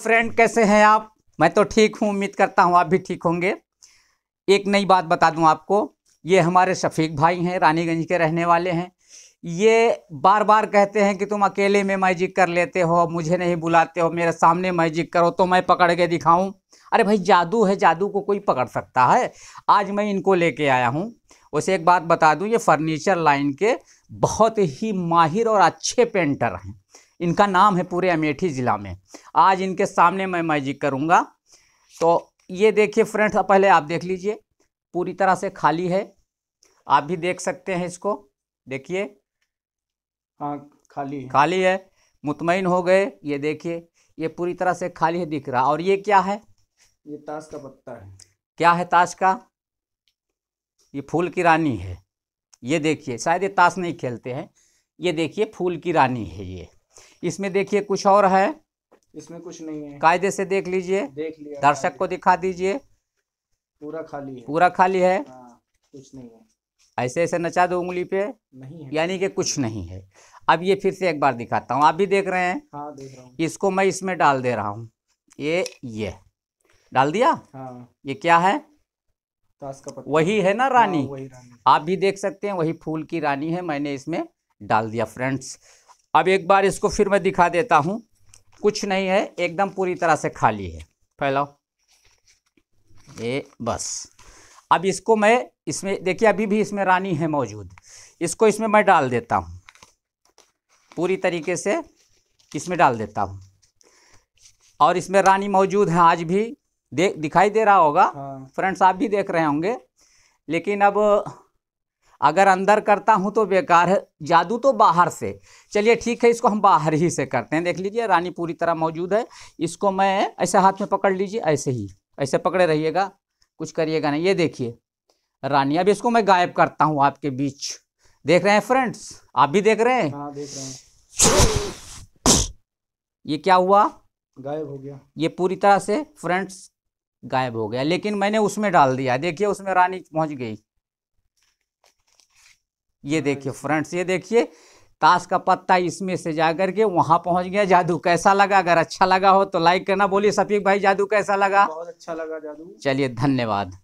Friend कैसे हैं आप मैं तो ठीक हूँ उम्मीद करता हूँ आप भी ठीक होंगे एक नई बात बता दूँ आपको ये हमारे शफीक भाई हैं रानीगंज के रहने वाले हैं ये बार बार कहते हैं कि तुम अकेले में मैजिक कर लेते हो मुझे नहीं बुलाते हो मेरे सामने मैजिक करो तो मैं पकड़ के दिखाऊं अरे भाई जादू है जादू को कोई पकड़ सकता है आज मैं इनको लेके आया हूँ उसे एक बात बता दूँ ये फर्नीचर लाइन के बहुत ही माहिर और अच्छे पेंटर हैं इनका नाम है पूरे अमेठी ज़िला में आज इनके सामने मैं मैजिक करूँगा तो ये देखिए फ्रेंड्स पहले आप देख लीजिए पूरी तरह से खाली है आप भी देख सकते हैं इसको देखिए हाँ खाली है। खाली है मुतमिन हो गए ये देखिए ये पूरी तरह से खाली है दिख रहा और ये क्या है ये ताश का पत्ता है क्या है ताश का ये फूल की रानी है ये देखिए शायद ये ताश नहीं खेलते हैं ये देखिए फूल की रानी है ये इसमें देखिए कुछ और है इसमें कुछ नहीं है कायदे से देख लीजिए देख लिया दर्शक को दिखा दीजिए पूरा खाली है पूरा खाली है हाँ, कुछ नहीं है ऐसे ऐसे नचा दो उंगली पे नहीं यानी कि कुछ नहीं है अब ये फिर से एक बार दिखाता हूँ आप भी देख रहे हैं हाँ, देख रहा हूं। इसको मैं इसमें डाल दे रहा हूँ ये ये डाल दिया हाँ। ये क्या है ताश का पत्ता वही है ना हाँ, रानी, हाँ, वही रानी आप भी देख सकते हैं वही फूल की रानी है मैंने इसमें डाल दिया फ्रेंड्स अब एक बार इसको फिर मैं दिखा देता हूँ कुछ नहीं है एकदम पूरी तरह से खाली है फैलाओ ये बस अब इसको मैं इसमें देखिए अभी भी इसमें रानी है मौजूद इसको इसमें मैं डाल देता हूँ पूरी तरीके से इसमें डाल देता हूँ और इसमें रानी मौजूद है आज भी देख दिखाई दे रहा होगा हाँ। फ्रेंड्स आप भी देख रहे होंगे लेकिन अब अगर अंदर करता हूँ तो बेकार है जादू तो बाहर से चलिए ठीक है इसको हम बाहर ही से करते हैं देख लीजिए रानी पूरी तरह मौजूद है इसको मैं ऐसे हाथ में पकड़ लीजिए ऐसे ही ऐसे पकड़े रहिएगा कुछ करिएगा नहीं ये देखिए रानी अब इसको मैं गायब करता हूँ आपके बीच देख रहे हैं फ्रेंड्स आप भी देख रहे हैं हाँ, देख रहे हैं ये क्या हुआ गायब हो गया ये पूरी तरह से फ्रेंड्स गायब हो गया लेकिन मैंने उसमें डाल दिया देखिए उसमें रानी पहुंच गई ये हाँ देखिए फ्रेंड्स ये देखिए ताश का पत्ता इसमें से जा करके के वहाँ पहुँच गया जादू कैसा लगा अगर अच्छा लगा हो तो लाइक करना बोलिए सफीक भाई जादू कैसा लगा बहुत अच्छा लगा जादू चलिए धन्यवाद